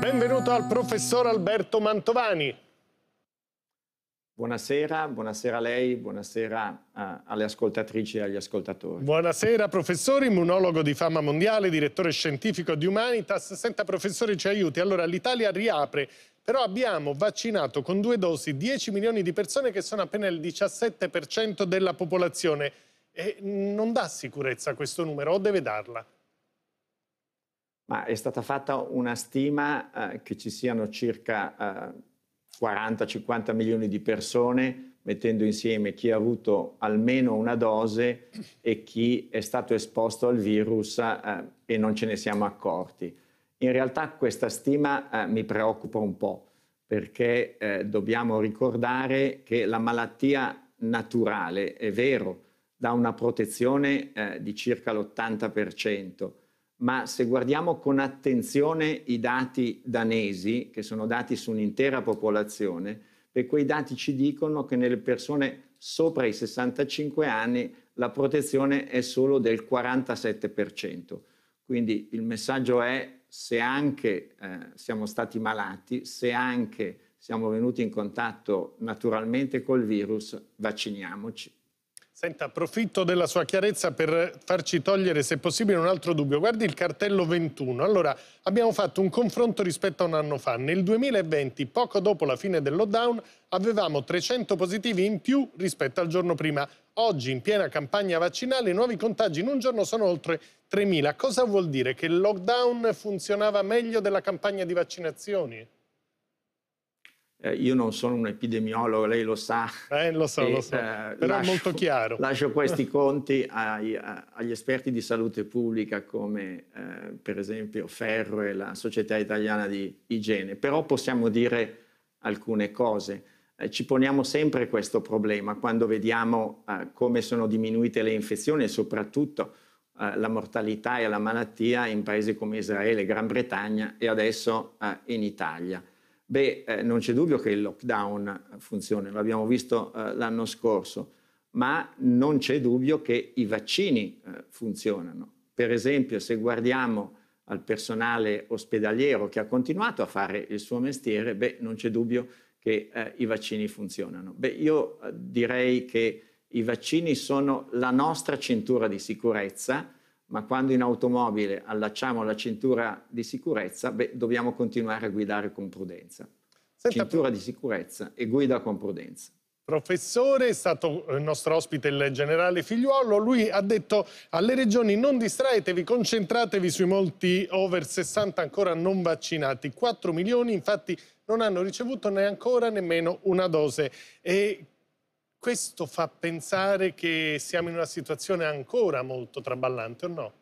Benvenuto al professor Alberto Mantovani. Buonasera, buonasera a lei, buonasera a, eh, alle ascoltatrici e agli ascoltatori. Buonasera professore, immunologo di fama mondiale, direttore scientifico di Humanitas. Senta professore, ci aiuti. Allora, l'Italia riapre, però abbiamo vaccinato con due dosi 10 milioni di persone che sono appena il 17% della popolazione. E non dà sicurezza questo numero o deve darla? Ma è stata fatta una stima eh, che ci siano circa eh, 40-50 milioni di persone, mettendo insieme chi ha avuto almeno una dose e chi è stato esposto al virus eh, e non ce ne siamo accorti. In realtà questa stima eh, mi preoccupa un po' perché eh, dobbiamo ricordare che la malattia naturale, è vero, dà una protezione eh, di circa l'80%, ma se guardiamo con attenzione i dati danesi, che sono dati su un'intera popolazione, per quei dati ci dicono che nelle persone sopra i 65 anni la protezione è solo del 47%. Quindi il messaggio è se anche eh, siamo stati malati, se anche siamo venuti in contatto naturalmente col virus, vacciniamoci. Senta, approfitto della sua chiarezza per farci togliere, se possibile, un altro dubbio. Guardi il cartello 21. Allora, abbiamo fatto un confronto rispetto a un anno fa. Nel 2020, poco dopo la fine del lockdown, avevamo 300 positivi in più rispetto al giorno prima. Oggi, in piena campagna vaccinale, i nuovi contagi in un giorno sono oltre 3.000. Cosa vuol dire? Che il lockdown funzionava meglio della campagna di vaccinazioni? Eh, io non sono un epidemiologo, lei lo sa. Eh, lo so, e, lo so. Eh, però lascio, è molto chiaro. Lascio questi conti ai, a, agli esperti di salute pubblica come eh, per esempio Ferro e la Società Italiana di Igiene, però possiamo dire alcune cose. Eh, ci poniamo sempre questo problema quando vediamo eh, come sono diminuite le infezioni e soprattutto la mortalità e la malattia in paesi come Israele, Gran Bretagna e adesso in Italia. Beh, eh, non c'è dubbio che il lockdown funzioni, l'abbiamo visto eh, l'anno scorso, ma non c'è dubbio che i vaccini eh, funzionano. Per esempio, se guardiamo al personale ospedaliero che ha continuato a fare il suo mestiere, beh, non c'è dubbio che eh, i vaccini funzionano. Beh, io eh, direi che i vaccini sono la nostra cintura di sicurezza ma quando in automobile allacciamo la cintura di sicurezza, beh, dobbiamo continuare a guidare con prudenza. Senta, cintura di sicurezza e guida con prudenza. Professore, è stato eh, il nostro ospite il generale Figliuolo, lui ha detto alle regioni non distraetevi, concentratevi sui molti over 60 ancora non vaccinati, 4 milioni infatti non hanno ricevuto neanche ancora nemmeno una dose. E questo fa pensare che siamo in una situazione ancora molto traballante o no?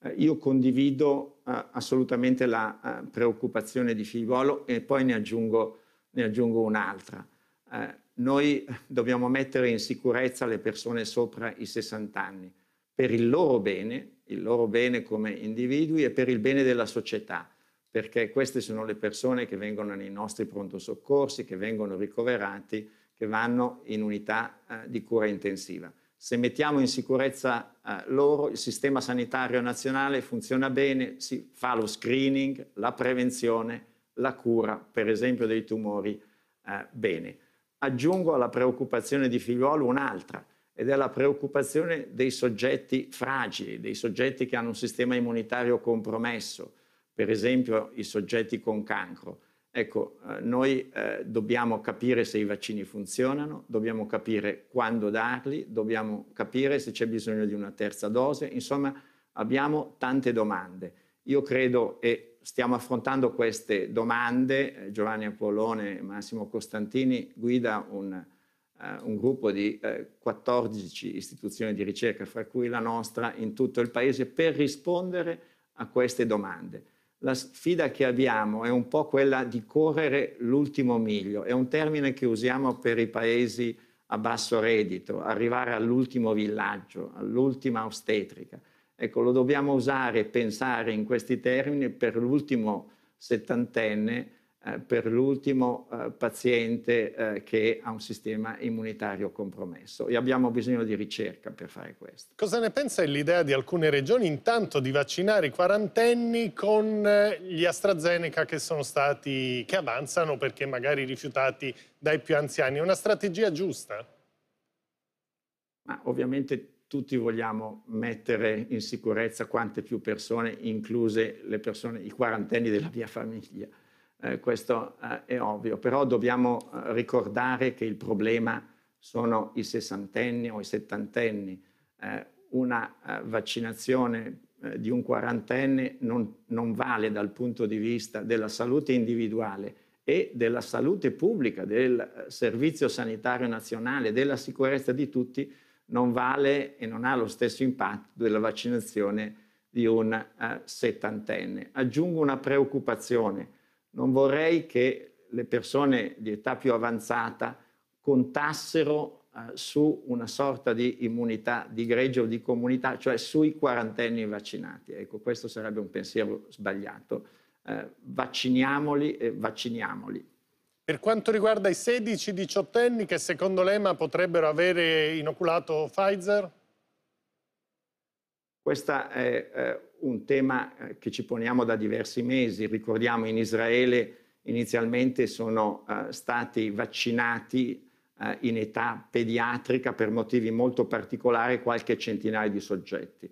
Eh, io condivido uh, assolutamente la uh, preoccupazione di Figliuolo e poi ne aggiungo, ne aggiungo un'altra. Uh, noi dobbiamo mettere in sicurezza le persone sopra i 60 anni per il loro bene, il loro bene come individui e per il bene della società, perché queste sono le persone che vengono nei nostri pronto soccorsi, che vengono ricoverati che vanno in unità eh, di cura intensiva. Se mettiamo in sicurezza eh, loro, il sistema sanitario nazionale funziona bene, si fa lo screening, la prevenzione, la cura, per esempio, dei tumori eh, bene. Aggiungo alla preoccupazione di figliuolo un'altra, ed è la preoccupazione dei soggetti fragili, dei soggetti che hanno un sistema immunitario compromesso, per esempio i soggetti con cancro. Ecco, eh, noi eh, dobbiamo capire se i vaccini funzionano, dobbiamo capire quando darli, dobbiamo capire se c'è bisogno di una terza dose, insomma abbiamo tante domande. Io credo e stiamo affrontando queste domande, eh, Giovanni Apollone e Massimo Costantini guida un, eh, un gruppo di eh, 14 istituzioni di ricerca, fra cui la nostra, in tutto il Paese, per rispondere a queste domande. La sfida che abbiamo è un po' quella di correre l'ultimo miglio, è un termine che usiamo per i paesi a basso reddito, arrivare all'ultimo villaggio, all'ultima ostetrica. Ecco, lo dobbiamo usare e pensare in questi termini per l'ultimo settantenne eh, per l'ultimo eh, paziente eh, che ha un sistema immunitario compromesso e abbiamo bisogno di ricerca per fare questo. Cosa ne pensa l'idea di alcune regioni intanto di vaccinare i quarantenni con gli AstraZeneca che sono stati, che avanzano perché magari rifiutati dai più anziani? È una strategia giusta? Ma ovviamente tutti vogliamo mettere in sicurezza quante più persone, incluse le persone, i quarantenni della mia famiglia eh, questo eh, è ovvio, però dobbiamo eh, ricordare che il problema sono i sessantenni o i settantenni. Eh, una eh, vaccinazione eh, di un quarantenne non, non vale dal punto di vista della salute individuale e della salute pubblica, del servizio sanitario nazionale, della sicurezza di tutti, non vale e non ha lo stesso impatto della vaccinazione di un settantenne. Aggiungo una preoccupazione non vorrei che le persone di età più avanzata contassero eh, su una sorta di immunità di greggio o di comunità, cioè sui quarantenni vaccinati. Ecco, questo sarebbe un pensiero sbagliato. Eh, vacciniamoli e vacciniamoli. Per quanto riguarda i 16-18 anni che secondo l'EMA potrebbero avere inoculato Pfizer? Questa è eh, un tema eh, che ci poniamo da diversi mesi. Ricordiamo in Israele inizialmente sono uh, stati vaccinati uh, in età pediatrica per motivi molto particolari qualche centinaio di soggetti.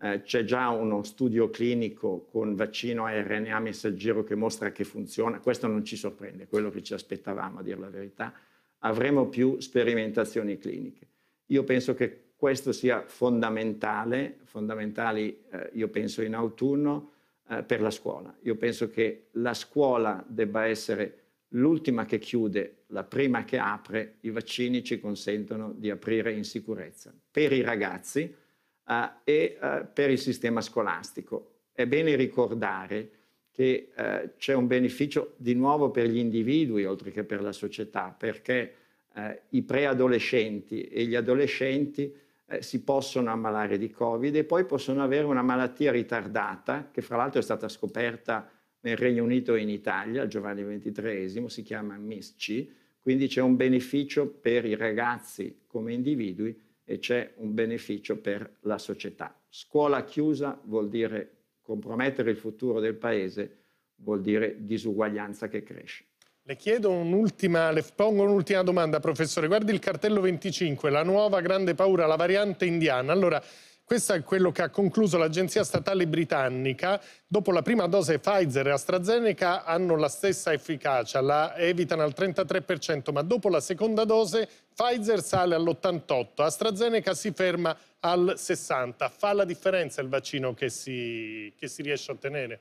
Uh, c'è già uno studio clinico con vaccino a RNA messaggero che mostra che funziona. Questo non ci sorprende, è quello che ci aspettavamo, a dire la verità. Avremo più sperimentazioni cliniche. Io penso che questo sia fondamentale, fondamentali eh, io penso in autunno eh, per la scuola. Io penso che la scuola debba essere l'ultima che chiude, la prima che apre, i vaccini ci consentono di aprire in sicurezza per i ragazzi eh, e eh, per il sistema scolastico. È bene ricordare che eh, c'è un beneficio di nuovo per gli individui oltre che per la società perché eh, i preadolescenti e gli adolescenti eh, si possono ammalare di Covid e poi possono avere una malattia ritardata, che fra l'altro è stata scoperta nel Regno Unito e in Italia, Giovanni XXIII, si chiama MISC, quindi c'è un beneficio per i ragazzi come individui e c'è un beneficio per la società. Scuola chiusa vuol dire compromettere il futuro del paese, vuol dire disuguaglianza che cresce. Le chiedo un'ultima, le pongo un'ultima domanda, professore. Guardi il cartello 25, la nuova grande paura, la variante indiana. Allora, questo è quello che ha concluso l'Agenzia Statale Britannica. Dopo la prima dose Pfizer e AstraZeneca hanno la stessa efficacia, la evitano al 33%, ma dopo la seconda dose Pfizer sale all'88%, AstraZeneca si ferma al 60%. Fa la differenza il vaccino che si, che si riesce a ottenere?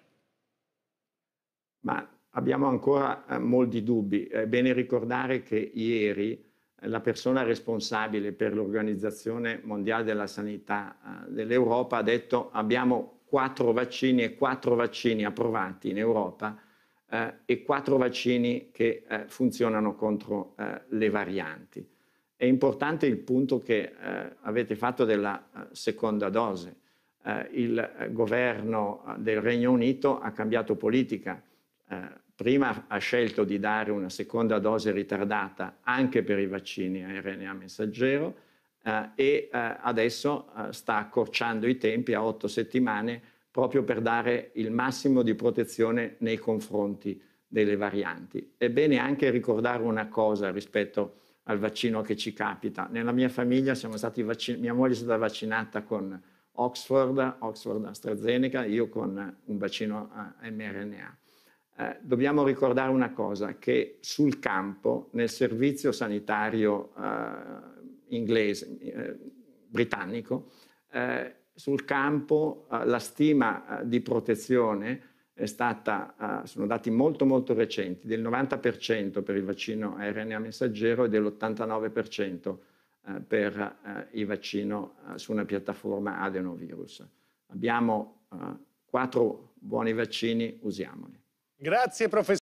Ma abbiamo ancora eh, molti dubbi. È bene ricordare che ieri eh, la persona responsabile per l'Organizzazione Mondiale della Sanità eh, dell'Europa ha detto abbiamo quattro vaccini e quattro vaccini approvati in Europa eh, e quattro vaccini che eh, funzionano contro eh, le varianti. È importante il punto che avete fatto della seconda dose. il governo del Regno Unito ha cambiato politica prima ha scelto di dare una seconda dose ritardata anche per i vaccini a RNA messaggero eh, e eh, adesso eh, sta accorciando i tempi a otto settimane proprio per dare il massimo di protezione nei confronti delle varianti. È bene anche ricordare una cosa rispetto al vaccino che ci capita. Nella mia famiglia siamo stati vaccinati, mia moglie è stata vaccinata con Oxford, Oxford AstraZeneca, io con un vaccino a eh, mRNA. Eh, dobbiamo ricordare una cosa, che sul campo, nel servizio sanitario eh, inglese, eh, britannico, eh, sul campo eh, la stima di protezione è stata, sono dati molto molto recenti, del 90% per il vaccino a RNA messaggero e dell'89% per il vaccino su una piattaforma adenovirus. Abbiamo quattro buoni vaccini, usiamoli. Grazie professore.